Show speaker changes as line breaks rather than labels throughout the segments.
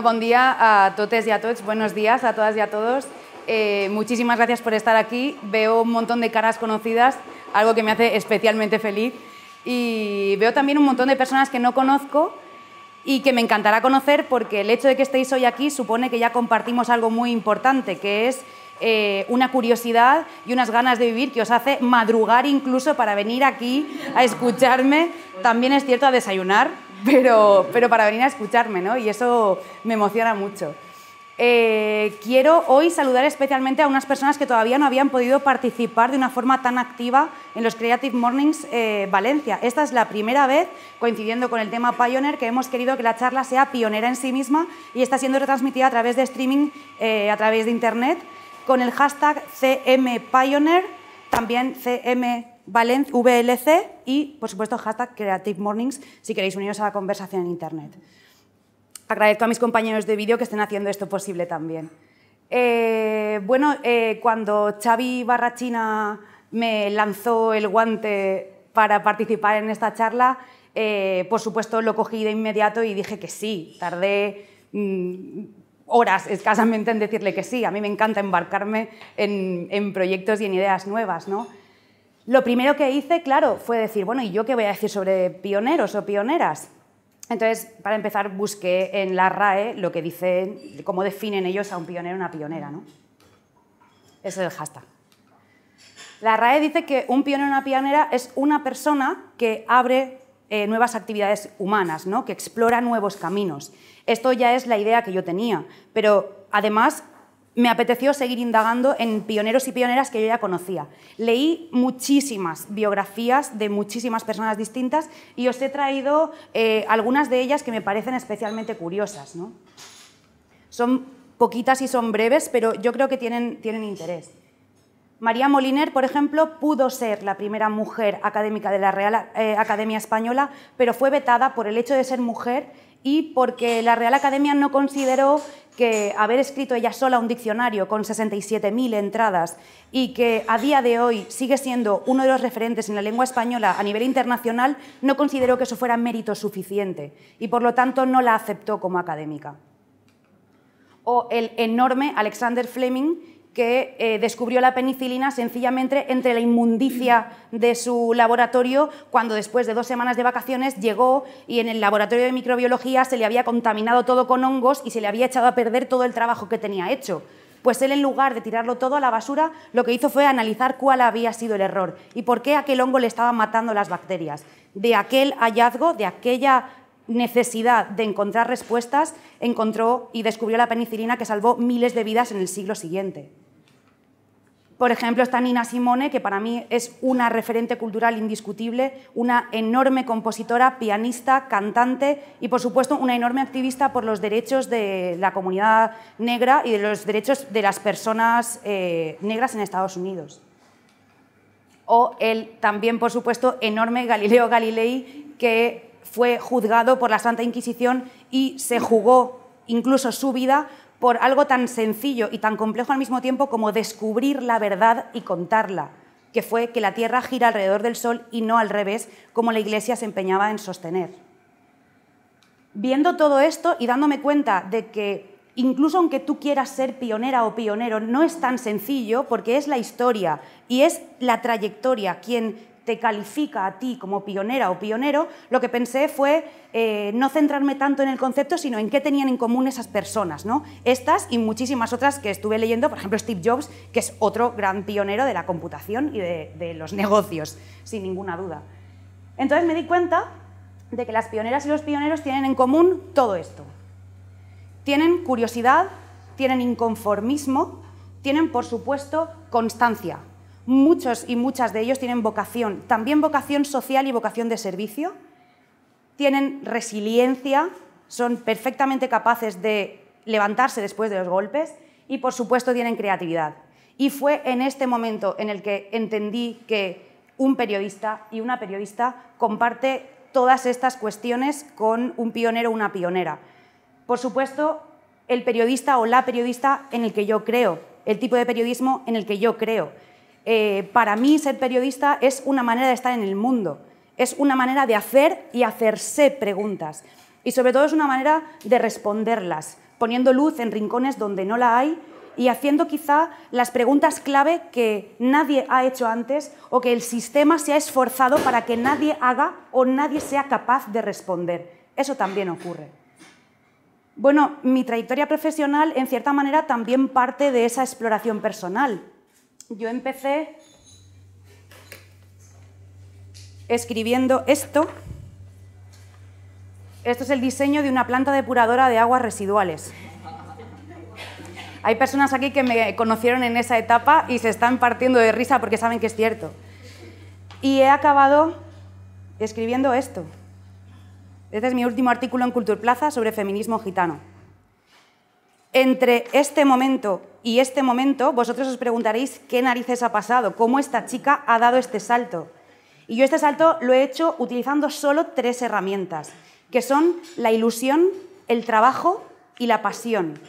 buen día a totes y a todos, buenos días a todas y a todos. Eh, muchísimas gracias por estar aquí. Veo un montón de caras conocidas, algo que me hace especialmente feliz. Y veo también un montón de personas que no conozco y que me encantará conocer porque el hecho de que estéis hoy aquí supone que ya compartimos algo muy importante, que es eh, una curiosidad y unas ganas de vivir que os hace madrugar incluso para venir aquí a escucharme. También es cierto a desayunar pero, para venir a escucharme, ¿no? Y eso me emociona mucho. Eh, quiero hoy saludar especialmente a unas personas que todavía no habían podido participar de una forma tan activa en los Creative Mornings eh, Valencia. Esta es la primera vez, coincidiendo con el tema Pioneer, que hemos querido que la charla sea pionera en sí misma y está siendo retransmitida a través de streaming, eh, a través de Internet, con el hashtag CMPioneer, también CM Valencia, VLC y, por supuesto, hashtag Creative Mornings si queréis uniros a la conversación en Internet. Agradezco a mis compañeros de vídeo que estén haciendo esto posible también. Eh, bueno, eh, cuando Xavi Barrachina me lanzó el guante para participar en esta charla, eh, por supuesto lo cogí de inmediato y dije que sí. Tardé mm, horas escasamente en decirle que sí. A mí me encanta embarcarme en, en proyectos y en ideas nuevas. ¿no? Lo primero que hice, claro, fue decir, bueno, ¿y yo qué voy a decir sobre pioneros o pioneras? Entonces, para empezar, busqué en la RAE lo que dicen, cómo definen ellos a un pionero o una pionera, ¿no? Ese es el hashtag. La RAE dice que un pionero o una pionera es una persona que abre eh, nuevas actividades humanas, ¿no? que explora nuevos caminos. Esto ya es la idea que yo tenía, pero además me apeteció seguir indagando en pioneros y pioneras que yo ya conocía. Leí muchísimas biografías de muchísimas personas distintas y os he traído eh, algunas de ellas que me parecen especialmente curiosas. Son poquitas y son breves, pero yo creo que tienen interés. María Moliner, por ejemplo, pudo ser la primera mujer académica de la Real eh, Academia Española, pero fue vetada por el hecho de ser mujer y porque la Real Academia no consideró que haber escrito ella sola un diccionario con 67.000 entradas y que a día de hoy sigue siendo uno de los referentes en la lengua española a nivel internacional, no consideró que eso fuera mérito suficiente y por lo tanto no la aceptó como académica. O el enorme Alexander Fleming, que eh, descubrió la penicilina sencillamente entre la inmundicia de su laboratorio, cuando después de dos semanas de vacaciones llegó y en el laboratorio de microbiología se le había contaminado todo con hongos y se le había echado a perder todo el trabajo que tenía hecho. Pues él, en lugar de tirarlo todo a la basura, lo que hizo fue analizar cuál había sido el error y por qué aquel hongo le estaba matando las bacterias. De aquel hallazgo, de aquella necesidad de encontrar respuestas, encontró y descubrió la penicilina que salvó miles de vidas en el siglo siguiente. Por ejemplo, está Nina Simone, que para mí es una referente cultural indiscutible, una enorme compositora, pianista, cantante y, por supuesto, una enorme activista por los derechos de la comunidad negra y de los derechos de las personas eh, negras en Estados Unidos. O el también, por supuesto, enorme Galileo Galilei, que fue juzgado por la Santa Inquisición y se jugó incluso su vida por algo tan sencillo y tan complejo al mismo tiempo como descubrir la verdad y contarla, que fue que la Tierra gira alrededor del Sol y no al revés, como la Iglesia se empeñaba en sostener. Viendo todo esto y dándome cuenta de que incluso aunque tú quieras ser pionera o pionero, no es tan sencillo porque es la historia y es la trayectoria quien te califica a ti como pionera o pionero, lo que pensé fue eh, no centrarme tanto en el concepto, sino en qué tenían en común esas personas, ¿no? Estas y muchísimas otras que estuve leyendo, por ejemplo Steve Jobs, que es otro gran pionero de la computación y de los negocios, sin ninguna duda. Entonces me di cuenta de que las pioneras y los pioneros tienen en común todo esto. Tienen curiosidad, tienen inconformismo, tienen, por supuesto, constancia, muchos y muchas de ellos tienen vocación, también vocación social y vocación de servicio, tienen resiliencia, son perfectamente capaces de levantarse después de los golpes y por supuesto tienen creatividad. Y fue en este momento en el que entendí que un periodista y una periodista comparte todas estas cuestiones con un pionero o una pionera. Por supuesto, el periodista o la periodista en el que yo creo, el tipo de periodismo en el que yo creo. Eh, para mí ser periodista es una manera de estar en el mundo, es una manera de hacer y hacerse preguntas. Y sobre todo es una manera de responderlas, poniendo luz en rincones donde no la hay y haciendo quizá las preguntas clave que nadie ha hecho antes o que el sistema se ha esforzado para que nadie haga o nadie sea capaz de responder. Eso también ocurre. Bueno, mi trayectoria profesional en cierta manera también parte de esa exploración personal, yo empecé escribiendo esto. Esto es el diseño de una planta depuradora de aguas residuales. Hay personas aquí que me conocieron en esa etapa y se están partiendo de risa porque saben que es cierto. Y he acabado escribiendo esto. Este es mi último artículo en Cultura Plaza sobre feminismo gitano. Entre este momento y este momento, vosotros os preguntaréis qué narices ha pasado, cómo esta chica ha dado este salto. Y yo este salto lo he hecho utilizando solo tres herramientas, que son la ilusión, el trabajo y la pasión.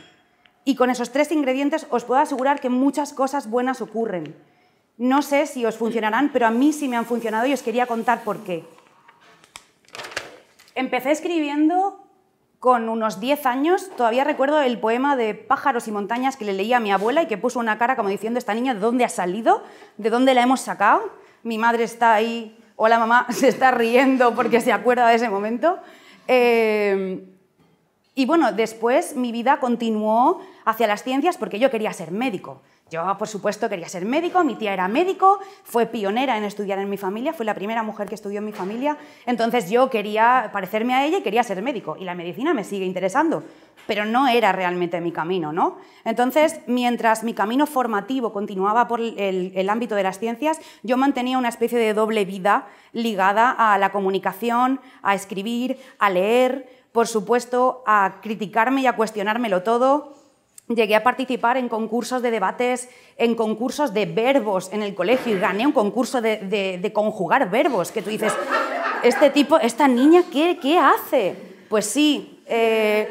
Y con esos tres ingredientes os puedo asegurar que muchas cosas buenas ocurren. No sé si os funcionarán, pero a mí sí me han funcionado y os quería contar por qué. Empecé escribiendo con unos 10 años, todavía recuerdo el poema de Pájaros y Montañas que le leía a mi abuela y que puso una cara como diciendo, esta niña, ¿de dónde ha salido? ¿De dónde la hemos sacado? Mi madre está ahí, o la mamá se está riendo porque se acuerda de ese momento. Eh, y bueno, después mi vida continuó hacia las ciencias porque yo quería ser médico. Yo, por supuesto, quería ser médico, mi tía era médico, fue pionera en estudiar en mi familia, fue la primera mujer que estudió en mi familia, entonces yo quería parecerme a ella y quería ser médico, y la medicina me sigue interesando, pero no era realmente mi camino, ¿no? Entonces, mientras mi camino formativo continuaba por el, ámbito de las ciencias, yo mantenía una especie de doble vida ligada a la comunicación, a escribir, a leer, por supuesto, a criticarme y a cuestionármelo todo, Llegué a participar en concursos de debates, en concursos de verbos en el colegio y gané un concurso de, conjugar verbos, que tú dices, este tipo, esta niña, ¿qué, hace? Pues sí, eh,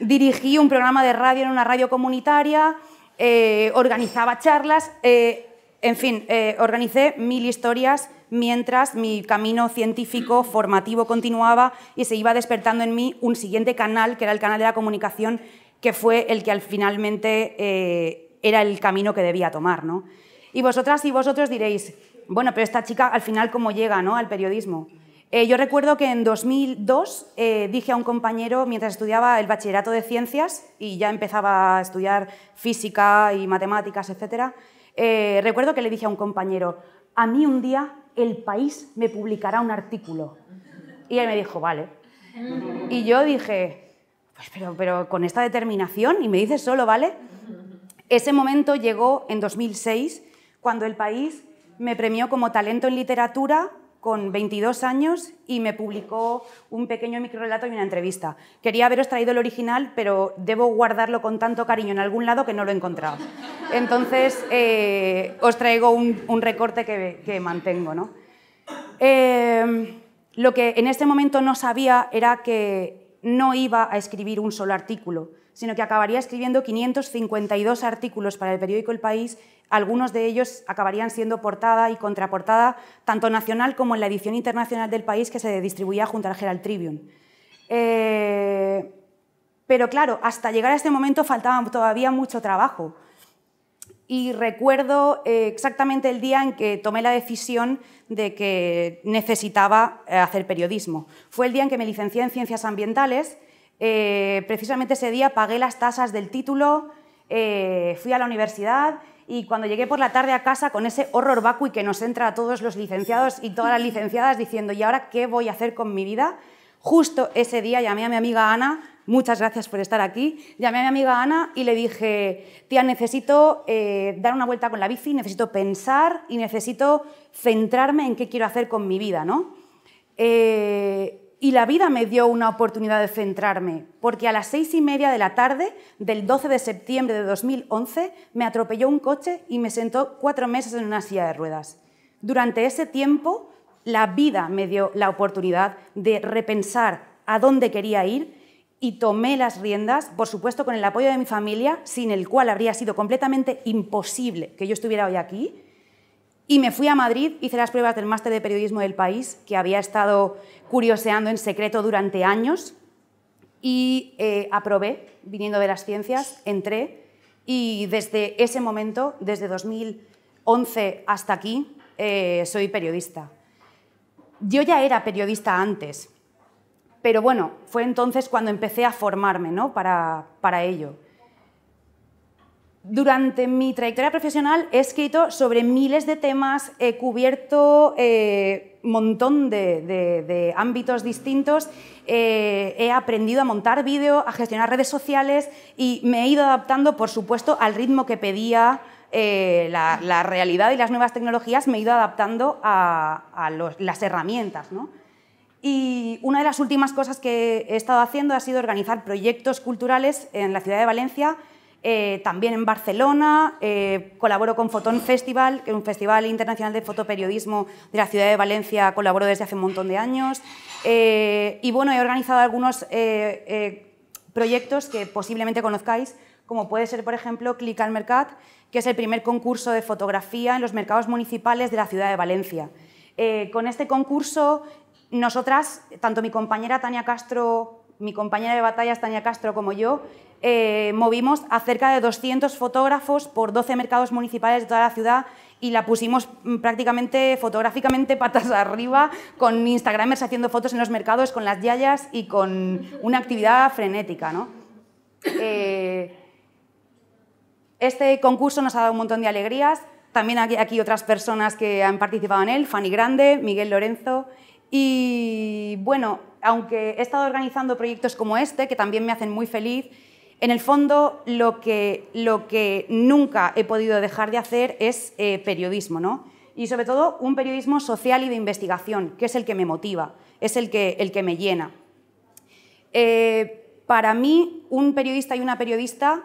dirigí un programa de radio en una radio comunitaria, eh, organizaba charlas, eh, en fin, organicé mil historias mientras mi camino científico formativo continuaba y se iba despertando en mí un siguiente canal, que era el canal de la comunicación que fue el que al finalmente eh, era el camino que debía tomar. Y vosotras y vosotros diréis, bueno, pero esta chica al final cómo llega ¿no? al periodismo. Eh, yo recuerdo que en 2002 eh, dije a un compañero, mientras estudiaba el bachillerato de ciencias y ya empezaba a estudiar física y matemáticas, etc., recuerdo que le dije a un compañero, a mí un día el país me publicará un artículo. Y él me dijo, vale. Y yo dije, pues, pero, con esta determinación, y me dices solo, ¿vale? Ese momento llegó en 2006, cuando el país me premió como talento en literatura con 22 años y me publicó un pequeño microrelato y una entrevista. Quería haberos traído el original, pero debo guardarlo con tanto cariño en algún lado que no lo he encontrado. Entonces, eh, os traigo un, recorte que, mantengo. ¿no? Eh, lo que en ese momento no sabía era que no iba a escribir un solo artículo, sino que acabaría escribiendo 552 artículos para el periódico El País, algunos de ellos acabarían siendo portada y contraportada, tanto nacional como en la edición internacional del País que se distribuía junto al Herald Tribune. Eh, pero claro, hasta llegar a este momento faltaba todavía mucho trabajo y recuerdo eh, exactamente el día en que tomé la decisión de que necesitaba eh, hacer periodismo. Fue el día en que me licencié en Ciencias Ambientales. Eh, precisamente ese día pagué las tasas del título, fui a la universidad y cuando llegué por la tarde a casa con ese horror vacui que nos entra a todos los licenciados y todas las licenciadas diciendo, ¿y ahora qué voy a hacer con mi vida? Justo ese día llamé a mi amiga Ana muchas gracias por estar aquí. Llamé a mi amiga Ana y le dije, tía, necesito eh, dar una vuelta con la bici, necesito pensar y necesito centrarme en qué quiero hacer con mi vida, ¿no? Eh, y la vida me dio una oportunidad de centrarme, porque a las seis y media de la tarde del 12 de septiembre de 2011 me atropelló un coche y me sentó cuatro meses en una silla de ruedas. Durante ese tiempo, la vida me dio la oportunidad de repensar a dónde quería ir, y tomé las riendas, por supuesto con el apoyo de mi familia, sin el cual habría sido completamente imposible que yo estuviera hoy aquí. Y me fui a Madrid, hice las pruebas del máster de periodismo del país, que había estado curioseando en secreto durante años, y eh, aprobé, viniendo de las ciencias, entré, y desde ese momento, desde 2011 hasta aquí, eh, soy periodista. Yo ya era periodista antes, pero bueno, fue entonces cuando empecé a formarme ¿no? para, ello. Durante mi trayectoria profesional he escrito sobre miles de temas, he cubierto un eh, montón de, ámbitos distintos, eh, he aprendido a montar vídeo, a gestionar redes sociales y me he ido adaptando, por supuesto, al ritmo que pedía eh, la, realidad y las nuevas tecnologías, me he ido adaptando a, las herramientas. ¿no? Y una de las últimas cosas que he estado haciendo ha sido organizar proyectos culturales en la ciudad de Valencia, eh, también en Barcelona. Eh, colaboro con Fotón Festival, que es un festival internacional de fotoperiodismo de la ciudad de Valencia, colaboro desde hace un montón de años. Eh, y bueno, he organizado algunos proyectos que posiblemente conozcáis, como puede ser, por ejemplo, Click al Mercat, que es el primer concurso de fotografía en los mercados municipales de la ciudad de Valencia. con este concurso nosotras, tanto mi compañera Tania Castro, mi compañera de batallas Tania Castro como yo, eh, movimos a cerca de 200 fotógrafos por 12 mercados municipales de toda la ciudad y la pusimos mm, prácticamente fotográficamente patas arriba con Instagramers haciendo fotos en los mercados con las yayas y con una actividad frenética. ¿no? Eh, este concurso nos ha dado un montón de alegrías. También hay aquí otras personas que han participado en él, Fanny Grande, Miguel Lorenzo, y bueno, aunque he estado organizando proyectos como este, que también me hacen muy feliz, en el fondo lo que, lo que nunca he podido dejar de hacer es eh, periodismo, ¿no? Y sobre todo un periodismo social y de investigación, que es el que me motiva, es el que, el que me llena. Eh, para mí, un periodista y una periodista,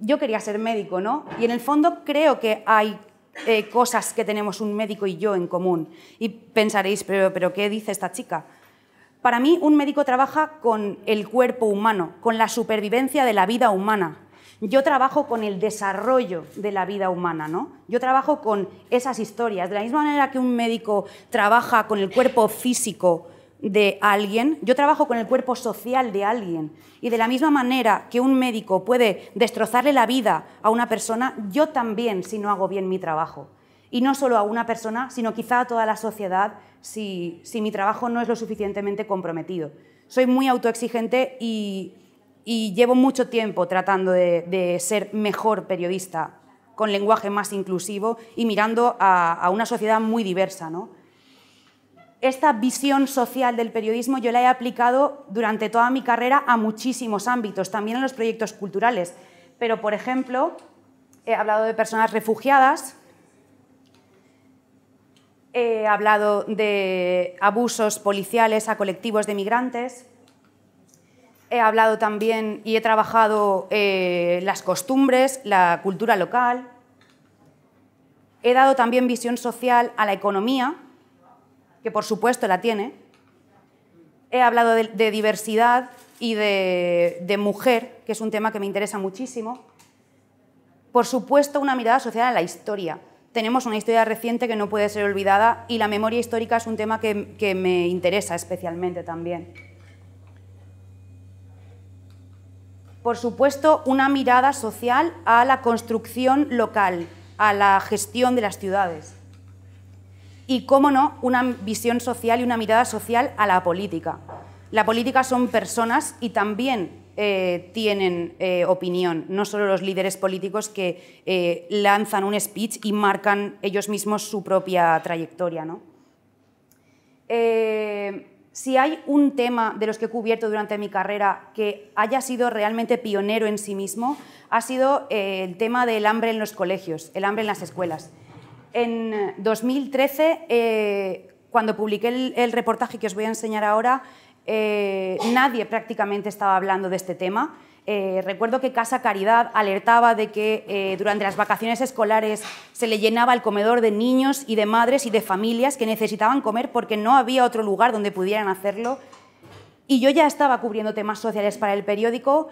yo quería ser médico, ¿no? Y en el fondo creo que hay eh, cosas que tenemos un médico y yo en común. Y pensaréis, pero, pero ¿qué dice esta chica? Para mí, un médico trabaja con el cuerpo humano, con la supervivencia de la vida humana. Yo trabajo con el desarrollo de la vida humana, ¿no? Yo trabajo con esas historias. De la misma manera que un médico trabaja con el cuerpo físico, de alguien, yo trabajo con el cuerpo social de alguien. Y de la misma manera que un médico puede destrozarle la vida a una persona, yo también si no hago bien mi trabajo. Y no solo a una persona, sino quizá a toda la sociedad si, mi trabajo no es lo suficientemente comprometido. Soy muy autoexigente y, llevo mucho tiempo tratando de, ser mejor periodista, con lenguaje más inclusivo y mirando a, a una sociedad muy diversa. ¿no? esta visión social del periodismo yo la he aplicado durante toda mi carrera a muchísimos ámbitos, también en los proyectos culturales. Pero, por ejemplo, he hablado de personas refugiadas, he hablado de abusos policiales a colectivos de migrantes, he hablado también y he trabajado eh, las costumbres, la cultura local, he dado también visión social a la economía, que por supuesto la tiene. He hablado de, diversidad y de, mujer, que es un tema que me interesa muchísimo. Por supuesto, una mirada social a la historia tenemos una historia reciente que no puede ser olvidada y la memoria histórica es un tema que, me interesa especialmente también. Por supuesto, una mirada social a la construcción local, a la gestión de las ciudades y, cómo no, una visión social y una mirada social a la política. La política son personas y también eh, tienen eh, opinión, no solo los líderes políticos que eh, lanzan un speech y marcan ellos mismos su propia trayectoria. si hay un tema de los que he cubierto durante mi carrera que haya sido realmente pionero en sí mismo, ha sido el tema del hambre en los colegios, el hambre en las escuelas en 2013, eh, cuando publiqué el, reportaje que os voy a enseñar ahora, eh, nadie prácticamente estaba hablando de este tema. Eh, recuerdo que Casa Caridad alertaba de que durante las vacaciones escolares se le llenaba el comedor de niños y de madres y de familias que necesitaban comer porque no había otro lugar donde pudieran hacerlo. Y yo ya estaba cubriendo temas sociales para el periódico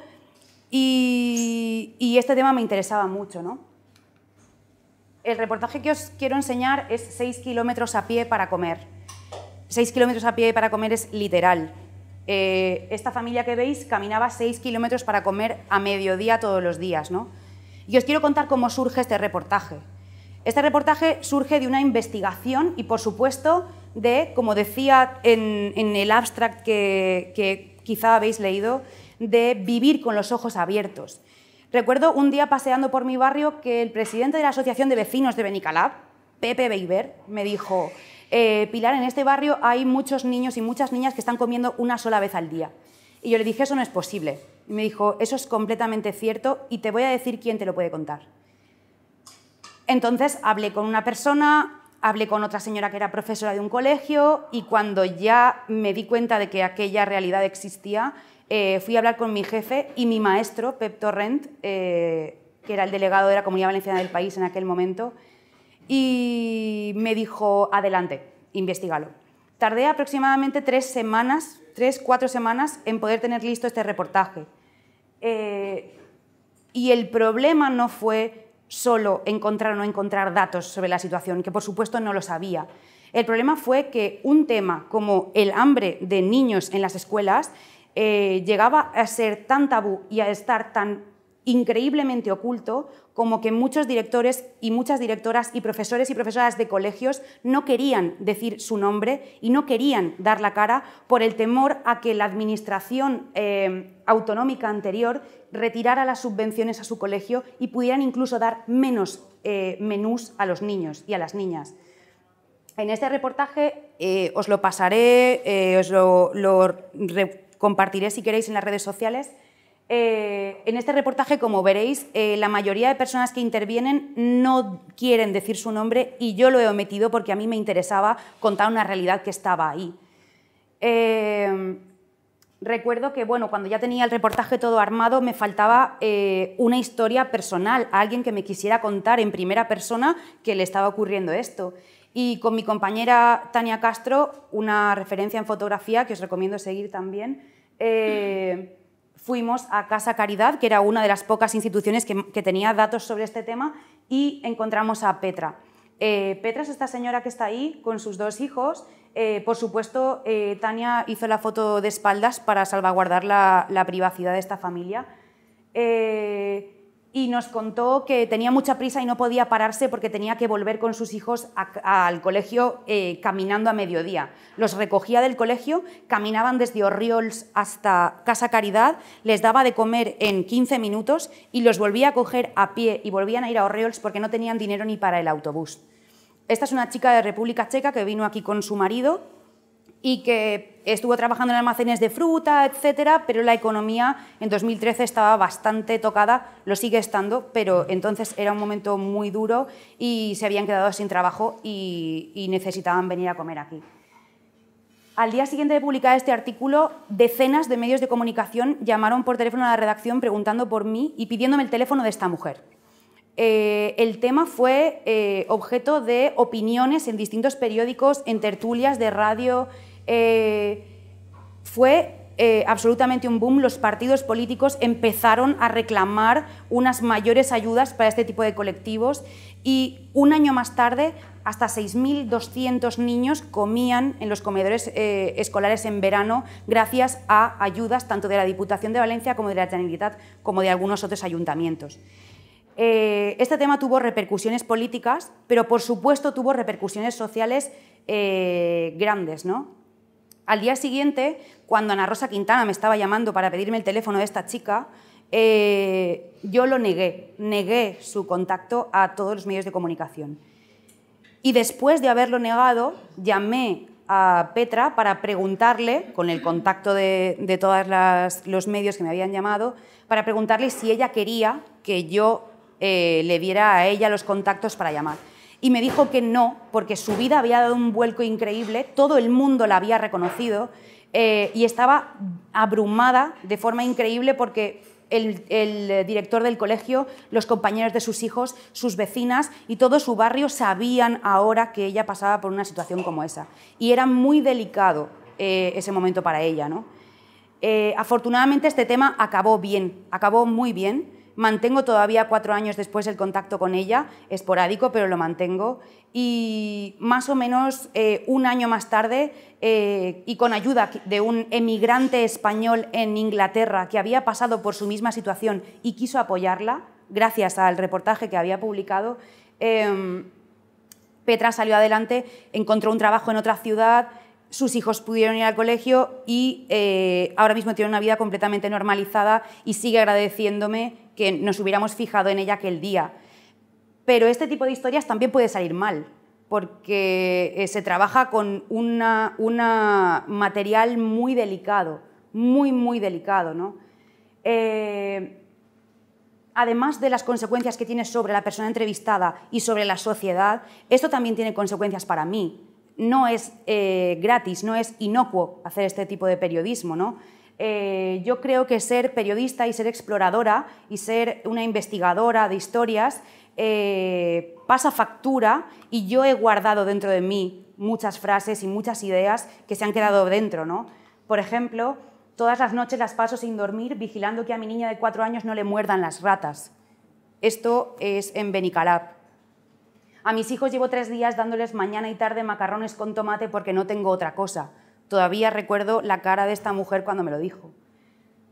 y, y este tema me interesaba mucho. ¿no? el reportaje que os quiero enseñar es 6 kilómetros a pie para comer. 6 kilómetros a pie para comer es literal. Eh, esta familia que veis caminaba 6 kilómetros para comer a mediodía todos los días. ¿no? Y os quiero contar cómo surge este reportaje. Este reportaje surge de una investigación y, por supuesto, de, como decía en, el abstract que quizá habéis leído, de vivir con los ojos abiertos. Recuerdo un día paseando por mi barrio que el presidente de la Asociación de Vecinos de Benicalab, Pepe Beiber, me dijo, eh, Pilar, en este barrio hay muchos niños y muchas niñas que están comiendo una sola vez al día. Y yo le dije, eso no es posible. Y me dijo, eso es completamente cierto y te voy a decir quién te lo puede contar. Entonces hablé con una persona, hablé con otra señora que era profesora de un colegio y cuando ya me di cuenta de que aquella realidad existía, eh, fui a hablar con mi jefe y mi maestro, Pep Torrent, eh, que era el delegado de la Comunidad Valenciana del país en aquel momento, y me dijo, adelante, investigalo. Tardé aproximadamente tres semanas, tres, cuatro semanas, en poder tener listo este reportaje. Eh, y el problema no fue solo encontrar o no encontrar datos sobre la situación, que por supuesto no lo sabía. El problema fue que un tema como el hambre de niños en las escuelas eh, llegaba a ser tan tabú y a estar tan increíblemente oculto, como que muchos directores y muchas directoras y profesores y profesoras de colegios no querían decir su nombre y no querían dar la cara por el temor a que la administración eh, autonómica anterior retirara las subvenciones a su colegio y pudieran incluso dar menos eh, menús a los niños y a las niñas. En este reportaje eh, os lo pasaré, os lo compartiré si queréis en las redes sociales. Eh, en este reportaje, como veréis, eh, la mayoría de personas que intervienen no quieren decir su nombre y yo lo he omitido porque a mí me interesaba contar una realidad que estaba ahí. Eh, recuerdo que bueno, cuando ya tenía el reportaje todo armado me faltaba una historia personal, alguien que me quisiera contar en primera persona que le estaba ocurriendo esto. Y con mi compañera Tania Castro, una referencia en fotografía que os recomiendo seguir también, mm fuimos a Casa Caridad, que era una de las pocas instituciones que, tenía datos sobre este tema, y encontramos a Petra. Eh, Petra es esta señora que está ahí con sus dos hijos. Eh, por supuesto, eh, Tania hizo la foto de espaldas para salvaguardar la, privacidad de esta familia y nos contó que tenía mucha prisa y no podía pararse porque tenía que volver con sus hijos al colegio eh, caminando a mediodía. Los recogía del colegio, caminaban desde Orriols hasta Casa Caridad, les daba de comer en 15 minutos y los volvía a coger a pie y volvían a ir a Orriols porque no tenían dinero ni para el autobús. Esta es una chica de República Checa que vino aquí con su marido y que estuvo trabajando en almacenes de fruta, etcétera, pero la economía en 2013 estaba bastante tocada, lo sigue estando, pero entonces era un momento muy duro y se habían quedado sin trabajo y, necesitaban venir a comer aquí. Al día siguiente de publicar este artículo, decenas de medios de comunicación llamaron por teléfono a la redacción preguntando por mí y pidiéndome el teléfono de esta mujer. Eh, el tema fue eh, objeto de opiniones en distintos periódicos, en tertulias de radio, eh, fue eh, absolutamente un boom, los partidos políticos empezaron a reclamar unas mayores ayudas para este tipo de colectivos y un año más tarde hasta 6.200 niños comían en los comedores eh, escolares en verano gracias a ayudas tanto de la Diputación de Valencia como de la Generalitat como de algunos otros ayuntamientos. este tema tuvo repercusiones políticas, pero por supuesto tuvo repercusiones sociales grandes. ¿no? Al día siguiente, cuando Ana Rosa Quintana me estaba llamando para pedirme el teléfono de esta chica, eh, yo lo negué, negué su contacto a todos los medios de comunicación. Y después de haberlo negado, llamé a Petra para preguntarle, con el contacto de, todos los medios que me habían llamado, para preguntarle si ella quería que yo eh, le diera a ella los contactos para llamar y me dijo que no, porque su vida había dado un vuelco increíble, todo el mundo la había reconocido eh, y estaba abrumada de forma increíble porque el, director del colegio, los compañeros de sus hijos, sus vecinas y todo su barrio sabían ahora que ella pasaba por una situación como esa. Y era muy delicado eh, ese momento para ella. Eh, afortunadamente este tema acabó bien, acabó muy bien. Mantengo todavía cuatro años después el contacto con ella, esporádico, pero lo mantengo. Y más o menos eh, un año más tarde, eh, y con ayuda de un emigrante español en Inglaterra que había pasado por su misma situación y quiso apoyarla, gracias al reportaje que había publicado, em, Petra salió adelante, encontró un trabajo en otra ciudad, sus hijos pudieron ir al colegio y eh, ahora mismo tiene una vida completamente normalizada y sigue agradeciéndome que nos hubiéramos fijado en ella aquel día. Pero este tipo de historias también puede salir mal, porque eh, se trabaja con un material muy delicado, muy, muy delicado. Eh, además de las consecuencias que tiene sobre la persona entrevistada y sobre la sociedad, esto también tiene consecuencias para mí. No es eh, gratis, no es inocuo hacer este tipo de periodismo. ¿no? Eh, yo creo que ser periodista y ser exploradora y ser una investigadora de historias eh, pasa factura y yo he guardado dentro de mí muchas frases y muchas ideas que se han quedado dentro, ¿no? Por ejemplo, todas las noches las paso sin dormir vigilando que a mi niña de cuatro años no le muerdan las ratas. Esto es en Benicalap. A mis hijos llevo tres días dándoles mañana y tarde macarrones con tomate porque no tengo otra cosa. Todavía recuerdo la cara de esta mujer cuando me lo dijo.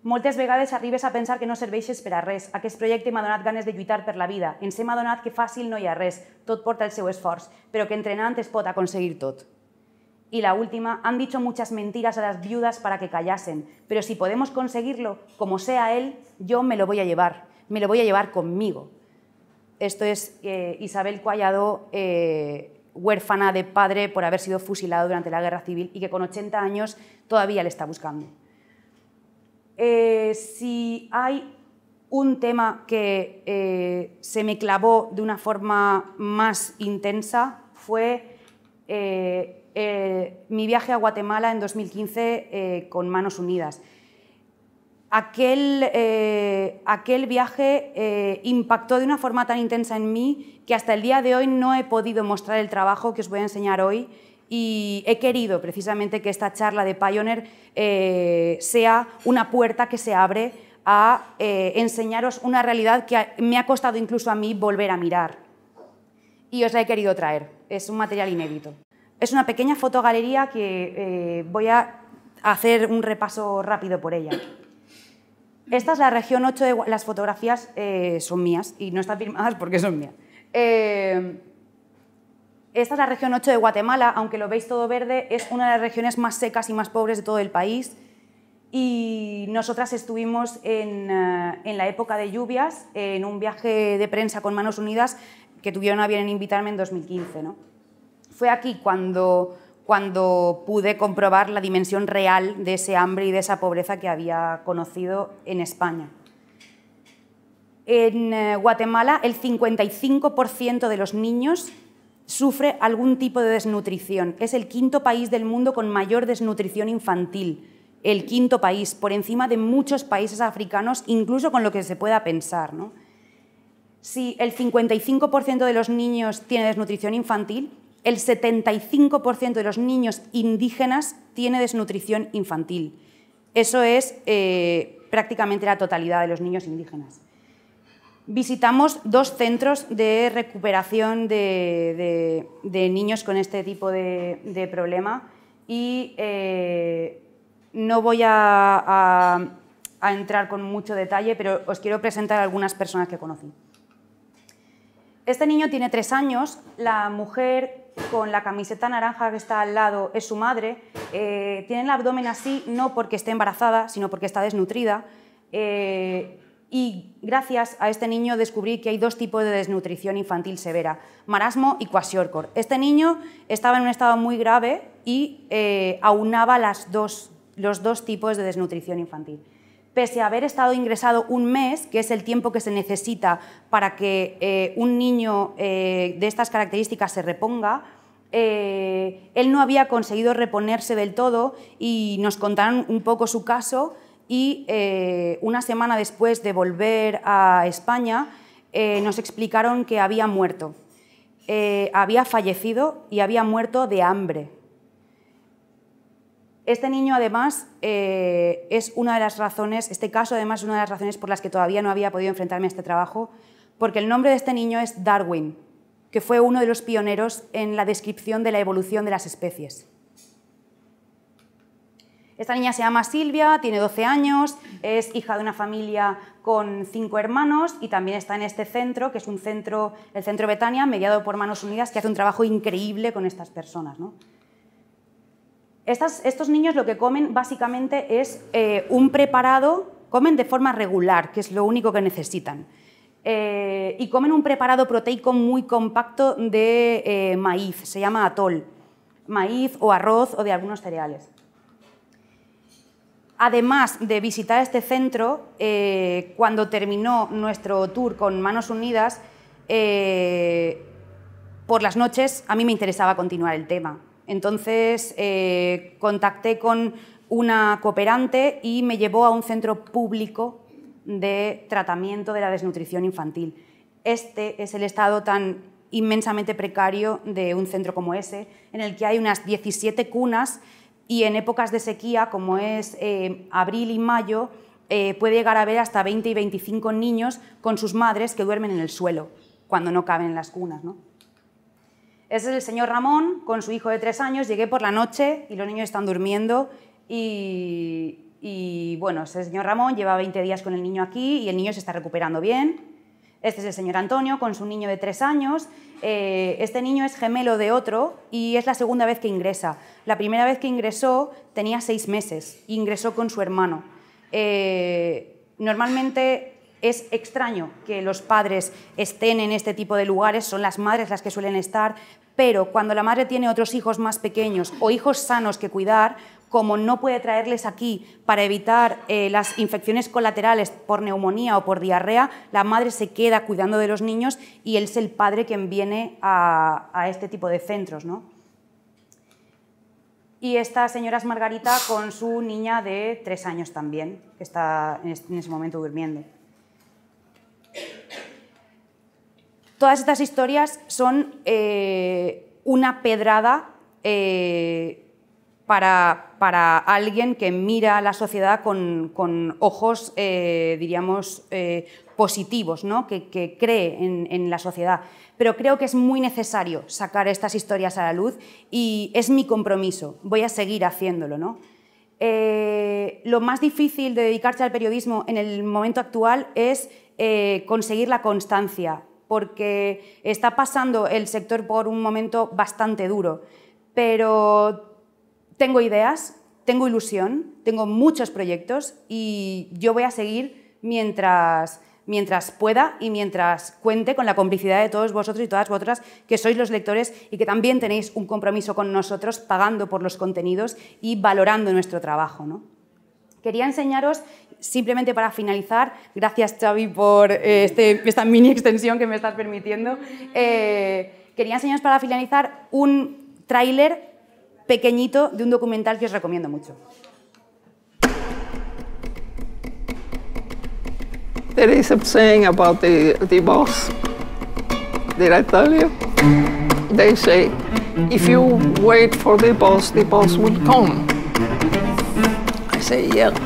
Moltes vegades arribes a pensar que no esperar per a que es projecte m'ha donat ganes de lluitar per la vida. Ens hem adonat que fácil no hi ha res, tot porta el seu esforç, però que entrenant es pot aconseguir tot. Y la última, han dicho muchas mentiras a las viudas para que callasen, pero si podemos conseguirlo, como sea él, yo me lo voy a llevar, me lo voy a llevar conmigo. Esto es eh, Isabel Cuallado eh, huérfana de padre por haber sido fusilado durante la guerra civil y que con 80 años todavía le está buscando. Eh, si hay un tema que eh, se me clavó de una forma más intensa fue eh, mi viaje a Guatemala en 2015 con Manos Unidas. Eh, aquel, viaje eh, impactó de una forma tan intensa en mí que hasta el día de hoy no he podido mostrar el trabajo que os voy a enseñar hoy y he querido precisamente que esta charla de Pioneer eh, sea una puerta que se abre a enseñaros una realidad que me ha costado incluso a mí volver a mirar. Y os la he querido traer, es un material inédito. Es una pequeña fotogalería que voy a hacer un repaso rápido por ella. Esta es la región 8 de Las fotografías eh, son mías y no están firmadas porque son mías. Eh, esta es la región 8 de Guatemala, aunque lo veis todo verde, es una de las regiones más secas y más pobres de todo el país. Y nosotras estuvimos en, eh, la época de lluvias, en un viaje de prensa con Manos Unidas que tuvieron a bien invitarme en 2015. ¿no? Fue aquí cuando cuando pude comprobar la dimensión real de ese hambre y de esa pobreza que había conocido en España. En eh, Guatemala el 55% de los niños sufre algún tipo de desnutrición. Es el quinto país del mundo con mayor desnutrición infantil, el quinto país, por encima de muchos países africanos, incluso con lo que se pueda pensar. ¿no? Si el 55% de los niños tiene desnutrición infantil, el 75% de los niños indígenas tiene desnutrición infantil. Eso es eh, prácticamente la totalidad de los niños indígenas. Visitamos dos centros de recuperación de, niños con este tipo de, problema y eh, no voy a, a entrar con mucho detalle, pero os quiero presentar algunas personas que conocí. Este niño tiene tres años, la mujer con la camiseta naranja que está al lado es su madre, eh, tiene el abdomen así no porque esté embarazada, sino porque está desnutrida. Eh, y gracias a este niño descubrí que hay dos tipos de desnutrición infantil severa, marasmo y cuasiorcor. Este niño estaba en un estado muy grave y eh, aunaba los dos tipos de desnutrición infantil pese a haber estado ingresado un mes, que es el tiempo que se necesita para que eh, un niño eh, de estas características se reponga, eh, él no había conseguido reponerse del todo y nos contaron un poco su caso y una semana después de volver a España nos explicaron que había muerto. había fallecido y había muerto de hambre. Este niño, además, eh, es una de las razones, este caso, además, es una de las razones por las que todavía no había podido enfrentarme a este trabajo, porque el nombre de este niño es Darwin, que fue uno de los pioneros en la descripción de la evolución de las especies. Esta niña se llama Silvia, tiene 12 años, es hija de una familia con cinco hermanos y también está en este centro, que es un centro, el Centro Betania, mediado por Manos Unidas, que hace un trabajo increíble con estas personas. ¿no? estos niños lo que comen básicamente es eh, un preparado, comen de forma regular, que es lo único que necesitan. Eh, y comen un preparado proteico muy compacto de eh, maíz, se llama atol, maíz o arroz o de algunos cereales. Además de visitar este centro, cuando terminó nuestro tour con Manos Unidas, por las noches a mí me interesaba continuar el tema. Entonces eh, contacté con una cooperante y me llevó a un centro público de tratamiento de la desnutrición infantil. Este es el estado tan inmensamente precario de un centro como ese, en el que hay unas 17 cunas y en épocas de sequía, como es eh, abril y mayo, eh, puede llegar a haber hasta 20 y 25 niños con sus madres que duermen en el suelo cuando no caben en las cunas. ¿no? es el señor Ramón, con su hijo de tres años, llegué por la noche y los niños están durmiendo y, bueno, ese señor Ramón lleva 20 días con el niño aquí y el niño se está recuperando bien. Este es el señor Antonio con su niño de tres años. Eh, este niño es gemelo de otro y es la segunda vez que ingresa. La primera vez que ingresó tenía seis meses, ingresó con su hermano. Eh, normalmente es extraño que los padres estén en este tipo de lugares, son las madres las que suelen estar, pero cuando la madre tiene otros hijos más pequeños o hijos sanos que cuidar, como no puede traerles aquí para evitar eh, las infecciones colaterales por neumonía o por diarrea, la madre se queda cuidando de los niños y él es el padre quien viene a, este tipo de centros. ¿no? Y esta señora es Margarita con su niña de tres años también, que está en ese momento durmiendo. Todas estas historias son eh, una pedrada eh, para, alguien que mira la sociedad con, ojos, eh, diríamos, positivos, que, cree en, la sociedad. Pero creo que es muy necesario sacar estas historias a la luz y es mi compromiso, voy a seguir haciéndolo. ¿no? lo más difícil de dedicarse al periodismo en el momento actual es conseguir la constancia, porque está pasando el sector por un momento bastante duro. Pero tengo ideas, tengo ilusión, tengo muchos proyectos y yo voy a seguir mientras, mientras pueda y mientras cuente con la complicidad de todos vosotros y todas vosotras que sois los lectores y que también tenéis un compromiso con nosotros pagando por los contenidos y valorando nuestro trabajo. Quería enseñaros simplemente para finalizar, gracias Xavi por eh, este, esta mini extensión que me estás permitiendo. Eh, quería enseñaros para finalizar un tráiler pequeñito de un documental que os recomiendo mucho. There is saying about the, the boss, did I tell you? They say, if you wait for the boss, the boss will come. I say, yeah.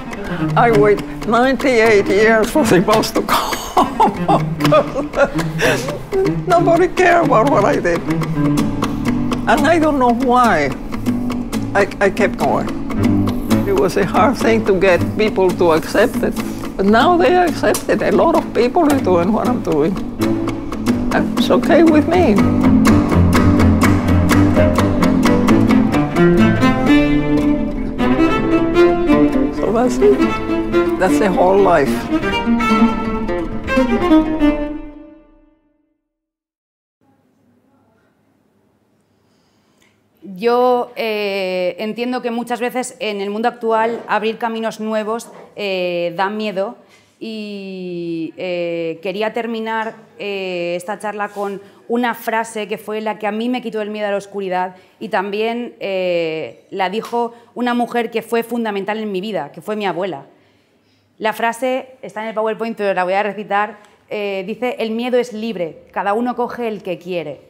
I wait 98 years for the bus to come. Nobody cared about what I did. And I don't know why I, I kept going. It was a hard thing to get people to accept it. But now they accept it. A lot of people are doing what I'm doing. And it's okay with me. Yo eh, entiendo que muchas veces en el mundo actual abrir caminos nuevos eh, da miedo y eh, quería terminar eh, esta charla con una frase que fue la que a mí me quitó el miedo a la oscuridad y también eh, la dijo una mujer que fue fundamental en mi vida, que fue mi abuela. La frase está en el PowerPoint, pero la voy a recitar. dice, el miedo es libre, cada uno coge el que quiere.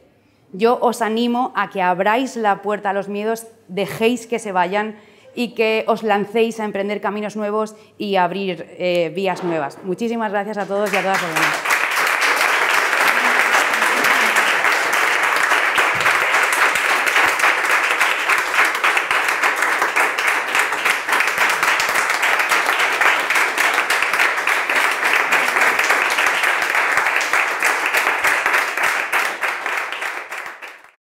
Yo os animo a que abráis la puerta a los miedos, dejéis que se vayan y que os lancéis a emprender caminos nuevos y a abrir eh, vías nuevas. Muchísimas gracias a todos y a todas.